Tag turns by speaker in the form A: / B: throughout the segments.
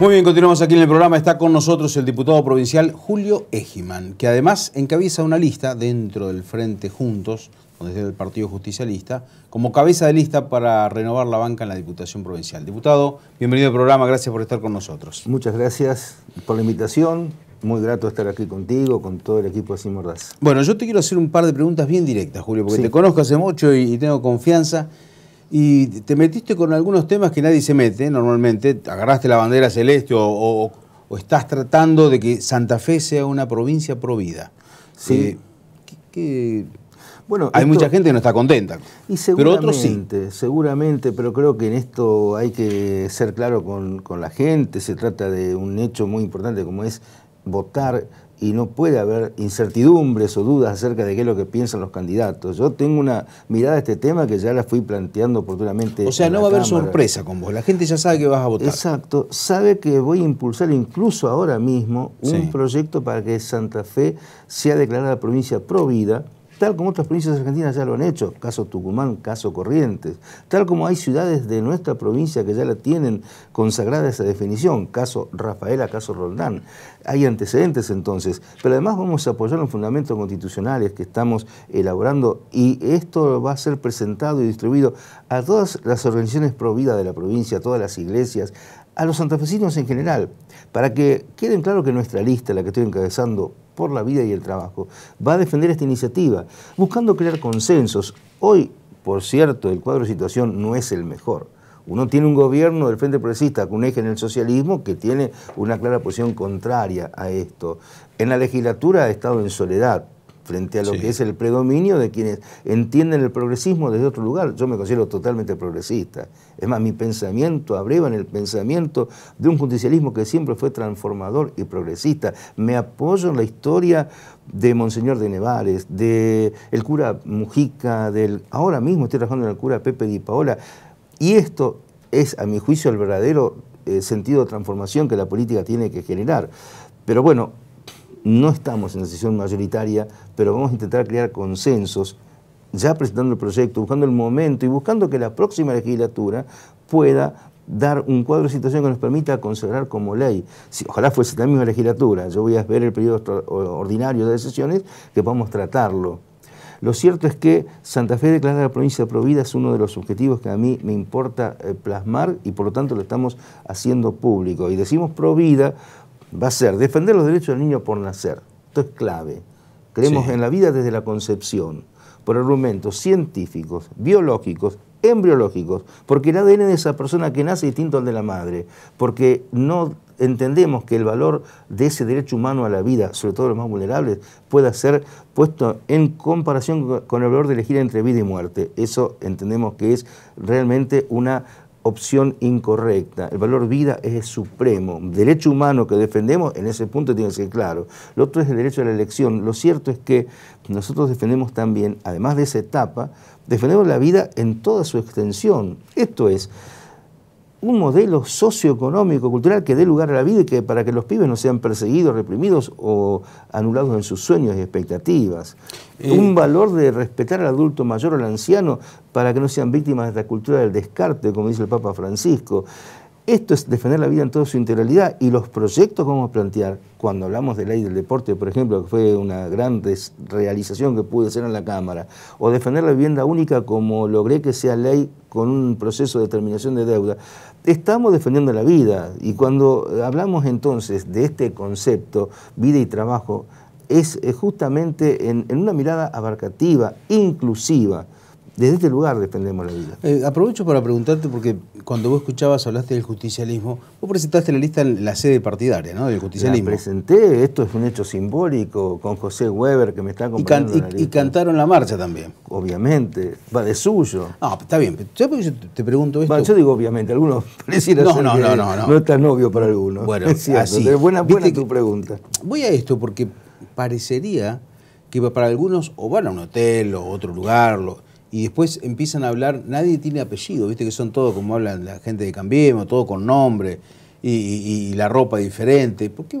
A: Muy bien, continuamos aquí en el programa. Está con nosotros el diputado provincial Julio Ejiman, que además encabeza una lista dentro del Frente Juntos, donde es el Partido Justicialista, como cabeza de lista para renovar la banca en la Diputación Provincial. Diputado, bienvenido al
B: programa, gracias por estar con nosotros. Muchas gracias por la invitación. Muy grato estar aquí contigo, con todo el equipo de Simordaz.
A: Bueno, yo te quiero hacer un par de preguntas bien directas, Julio, porque te conozco hace mucho y tengo confianza y te metiste con algunos temas que nadie se mete normalmente, agarraste la bandera celeste o, estás tratando de que Santa Fe sea una provincia
B: provida. Sí. Eh, bueno, hay mucha
A: gente que no está contenta.
B: Y pero otros sí. Seguramente, pero creo que en esto hay que ser claro con, con, la gente. Se trata de un hecho muy importante como es votar y no puede haber incertidumbres o dudas acerca de qué es lo que piensan los candidatos. Yo tengo una mirada a este tema que ya la fui planteando oportunamente. O sea, no va a haber sorpresa con vos, la gente ya sabe que vas a votar. Exacto, sabe que voy a impulsar incluso ahora mismo un proyecto para que Santa Fe sea declarada provincia pro vida tal como otras provincias argentinas ya lo han hecho, caso Tucumán, caso Corrientes, tal como hay ciudades de nuestra provincia que ya la tienen consagrada esa definición, caso Rafaela, caso Roldán. Hay antecedentes entonces, pero además vamos a apoyar los fundamentos constitucionales que estamos elaborando y esto va a ser presentado y distribuido a todas las organizaciones providas de la provincia, a todas las iglesias, a los santafesinos en general, para que queden claro que nuestra lista, la que estoy encabezando por la vida y el trabajo, va a defender esta iniciativa, buscando crear consensos. Hoy, por cierto, el cuadro de situación no es el mejor. Uno tiene un gobierno del Frente Progresista con un eje en el socialismo que tiene una clara posición contraria a esto. En la legislatura ha estado en soledad, frente a lo que es el predominio de quienes entienden el progresismo desde otro lugar. Yo me considero totalmente progresista. Es más, mi pensamiento abreva en el pensamiento de un judicialismo que siempre fue transformador y progresista. Me apoyo en la historia de Monseñor de Nevares, de el cura Mujica, del ahora mismo estoy trabajando en el cura Pepe Di Paola. Y esto es, a mi juicio, el verdadero eh, sentido de transformación que la política tiene que generar. Pero bueno, no estamos en la decisión mayoritaria, pero vamos a intentar crear consensos, ya presentando el proyecto, buscando el momento y buscando que la próxima legislatura pueda dar un cuadro de situación que nos permita considerar como ley. Si, ojalá fuese la misma legislatura, yo voy a ver el periodo ordinario de sesiones, que podamos tratarlo. Lo cierto es que Santa Fe declara la provincia prohibida es uno de los objetivos que a mí me importa eh, plasmar y por lo tanto lo estamos haciendo público. Y decimos provida va a ser defender los derechos del niño por nacer. Esto es clave. Creemos en la vida desde la concepción, por argumentos científicos, biológicos, embriológicos, porque el ADN de esa persona que nace es distinto al de la madre, porque no entendemos que el valor de ese derecho humano a la vida, sobre todo los más vulnerables, pueda ser puesto en comparación con el valor de elegir entre vida y muerte. Eso entendemos que es realmente una opción incorrecta. El valor vida es supremo. derecho humano que defendemos, en ese punto tiene que ser claro. Lo otro es el derecho a la elección. Lo cierto es que nosotros defendemos también, además de esa etapa, defendemos la vida en toda su extensión. Esto es, un modelo socioeconómico, cultural que dé lugar a la vida y que para que los pibes no sean perseguidos, reprimidos o anulados en sus sueños y expectativas. Eh, un valor de respetar al adulto mayor, o al anciano, para que no sean víctimas de esta cultura del descarte, como dice el Papa Francisco. Esto es defender la vida en toda su integralidad y los proyectos que vamos a plantear, cuando hablamos de ley del deporte, por ejemplo, que fue una gran realización que pude hacer en la Cámara, o defender la vivienda única como logré que sea ley con un proceso de terminación de deuda, estamos defendiendo la vida y cuando hablamos entonces de este concepto, vida y trabajo, es justamente en, en una mirada abarcativa, inclusiva. Desde este lugar defendemos la vida.
A: Eh, aprovecho para preguntarte, porque cuando vos escuchabas, hablaste del justicialismo,
B: vos presentaste la lista en la sede partidaria, ¿no? Del justicialismo. La presenté, esto es un hecho simbólico, con José Weber que me está acompañando. Y, y, cantaron la marcha también. Obviamente, va de suyo. No, ah, está bien, yo te pregunto esto. yo digo obviamente, algunos no, no, no, no, no. no es tan obvio para algunos. Bueno, es así. buena, tu pregunta. Voy a esto porque
A: parecería que para algunos o van a un hotel o otro lugar, lo, y después empiezan a hablar, nadie tiene apellido, viste que son todos como hablan la gente de Cambiemos, todo con nombre y, la ropa diferente. ¿Por qué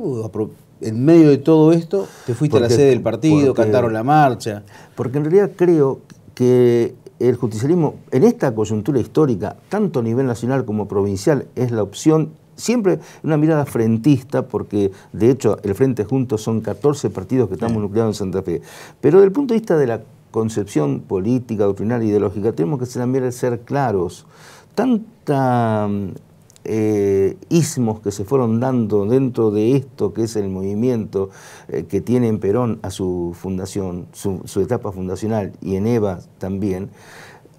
A: en medio de todo esto te fuiste a la sede del partido, cantaron la
B: marcha? Porque en realidad creo que el justicialismo en esta coyuntura histórica, tanto a nivel nacional como provincial, es la opción siempre una mirada frentista, porque de hecho el Frente Juntos son 14 partidos que estamos nucleados en Santa Fe. Pero desde el punto de vista de la concepción política, doctrinal, ideológica, tenemos que también ser claros. Tanta mm, eh, ismos que se fueron dando dentro de esto que es el movimiento eh, que tiene en Perón a su fundación, su, etapa fundacional y en EVA también,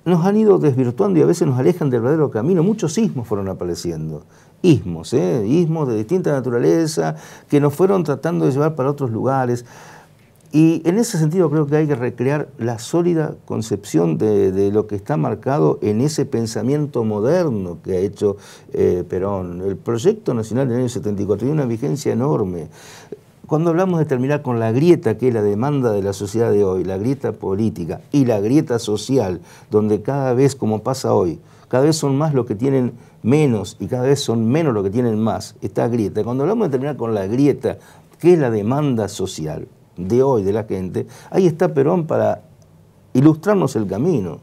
B: nos han ido desvirtuando y a veces nos alejan del verdadero camino. Muchos ismos fueron apareciendo, ismos, ¿eh? ismos de distinta naturaleza que nos fueron tratando de llevar para otros lugares. Y en ese sentido creo que hay que recrear la sólida concepción de, lo que está marcado en ese pensamiento moderno que ha hecho eh, Perón. El proyecto nacional del año 74 tiene una vigencia enorme. Cuando hablamos de terminar con la grieta, que es la demanda de la sociedad de hoy, la grieta política y la grieta social, donde cada vez, como pasa hoy, cada vez son más los que tienen menos y cada vez son menos los que tienen más, esta grieta. Cuando hablamos de terminar con la grieta, que es la demanda social, de hoy de la gente, ahí está Perón para ilustrarnos el camino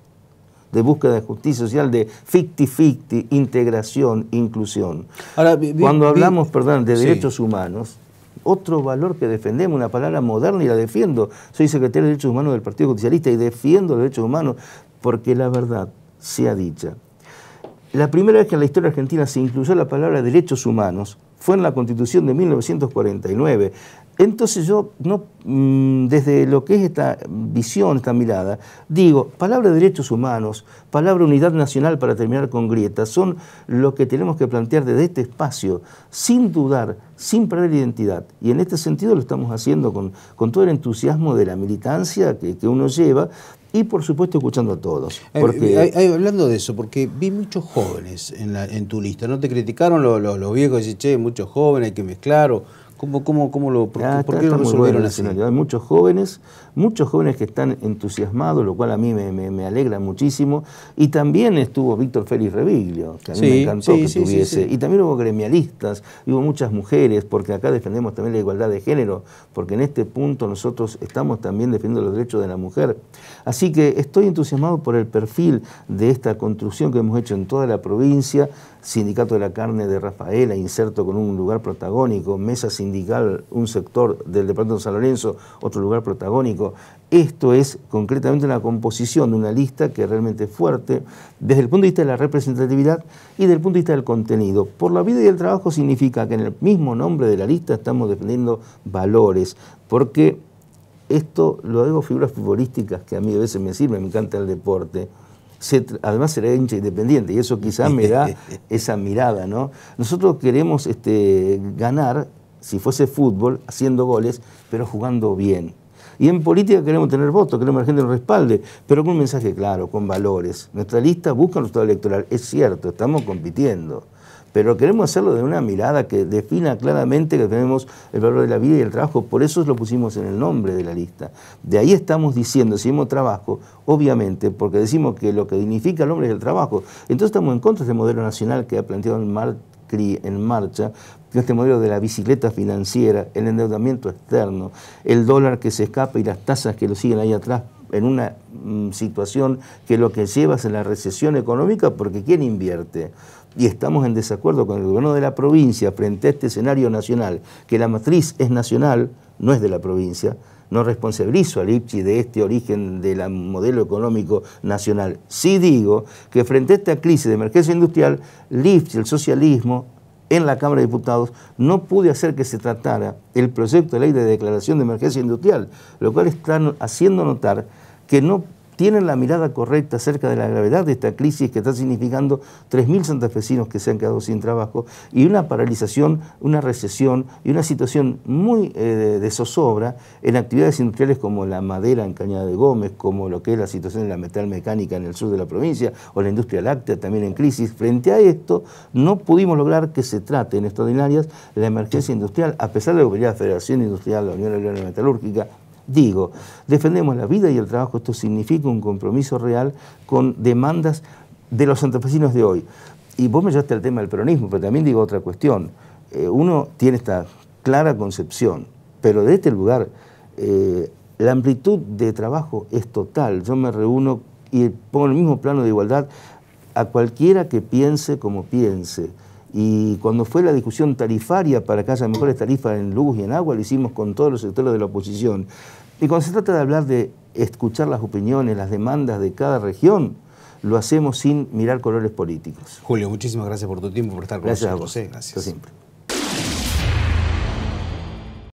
B: de búsqueda de justicia social, de ficti-ficti, integración, inclusión.
A: Ahora, Cuando hablamos, perdón, de derechos
B: humanos, otro valor que defendemos, una palabra moderna y la defiendo. Soy secretario de Derechos Humanos del Partido Socialista y defiendo los derechos humanos porque la verdad sea dicha. La primera vez que en la historia argentina se incluyó la palabra derechos humanos fue en la Constitución de 1949. Entonces yo, no, mm, desde lo que es esta visión, esta mirada, digo, palabra de derechos humanos, palabra unidad nacional para terminar con grietas, son lo que tenemos que plantear desde este espacio, sin dudar, sin perder identidad. Y en este sentido lo estamos haciendo con, con todo el entusiasmo de la militancia que, uno lleva, y por supuesto escuchando a todos. Eh, eh, hablando de eso, porque vi muchos jóvenes en, tu lista,
A: ¿no te criticaron los,
B: viejos? dice che, muchos jóvenes hay que mezclar, ¿Cómo, lo, por, qué lo resolvieron así? Hay muchos jóvenes, muchos jóvenes que están entusiasmados, lo cual a mí me, alegra muchísimo. Y también estuvo Víctor Félix Reviglio, que a mí me encantó que estuviese Y también hubo gremialistas, hubo muchas mujeres, porque acá defendemos también la igualdad de género, porque en este punto nosotros estamos también defendiendo los derechos de la mujer. Así que estoy entusiasmado por el perfil de esta construcción que hemos hecho en toda la provincia, Sindicato de la Carne de Rafaela, inserto con un lugar protagónico, Mesa Sindical indicar un sector del departamento de San Lorenzo, otro lugar protagónico. Esto es concretamente una composición de una lista que realmente fuerte desde el punto de vista de la representatividad y desde el punto de vista del contenido. Por la vida y el trabajo significa que en el mismo nombre de la lista estamos defendiendo valores, porque esto lo digo figuras futbolísticas que a mí a veces me sirven, me encanta el deporte. además será hincha independiente y eso quizás me da esa mirada, ¿no? Nosotros queremos este, ganar si fuese fútbol, haciendo goles, pero jugando bien. Y en política queremos tener votos, queremos que la gente nos respalde, pero con un mensaje claro, con valores. Nuestra lista busca el resultado electoral, es cierto, estamos compitiendo, pero queremos hacerlo de una mirada que defina claramente que tenemos el valor de la vida y el trabajo, por eso lo pusimos en el nombre de la lista. De ahí estamos diciendo, si hemos trabajo, obviamente, porque decimos que lo que dignifica al hombre es el trabajo. Entonces estamos en contra de este modelo nacional que ha planteado el mal en marcha, este modelo de la bicicleta financiera, el endeudamiento externo, el dólar que se escapa y las tasas que lo siguen ahí atrás en una mm, situación que lo que lleva es la recesión económica porque ¿quién invierte? y estamos en desacuerdo con el gobierno de la provincia frente a este escenario nacional, que la matriz es nacional, no es de la provincia, no responsabilizo a IPCHI de este origen del modelo económico nacional. Sí digo que frente a esta crisis de emergencia industrial, el el socialismo, en la Cámara de Diputados, no pude hacer que se tratara el proyecto de ley de declaración de emergencia industrial, lo cual está haciendo notar que no tienen la mirada correcta acerca de la gravedad de esta crisis que está significando 3.000 santafesinos que se han quedado sin trabajo y una paralización, una recesión y una situación muy eh, de zozobra en actividades industriales como la madera en Cañada de Gómez, como lo que es la situación de la metal mecánica en el sur de la provincia o la industria láctea también en crisis. Frente a esto, no pudimos lograr que se trate en extraordinarias la emergencia industrial, a pesar de lo que la Federación Industrial, la Unión Europea Metalúrgica, Digo, defendemos la vida y el trabajo, esto significa un compromiso real con demandas de los santafesinos de hoy. Y vos me llevaste al tema del peronismo, pero también digo otra cuestión. Eh, uno tiene esta clara concepción, pero de este lugar eh, la amplitud de trabajo es total. Yo me reúno y pongo el mismo plano de igualdad a cualquiera que piense como piense. Y cuando fue la discusión tarifaria para que haya mejores tarifas en luz y en agua, lo hicimos con todos los sectores de la oposición. Y cuando se trata de hablar de escuchar las opiniones, las demandas de cada región, lo hacemos sin mirar colores políticos. Julio, muchísimas gracias por tu tiempo, por estar con nosotros. Eh, gracias José, gracias.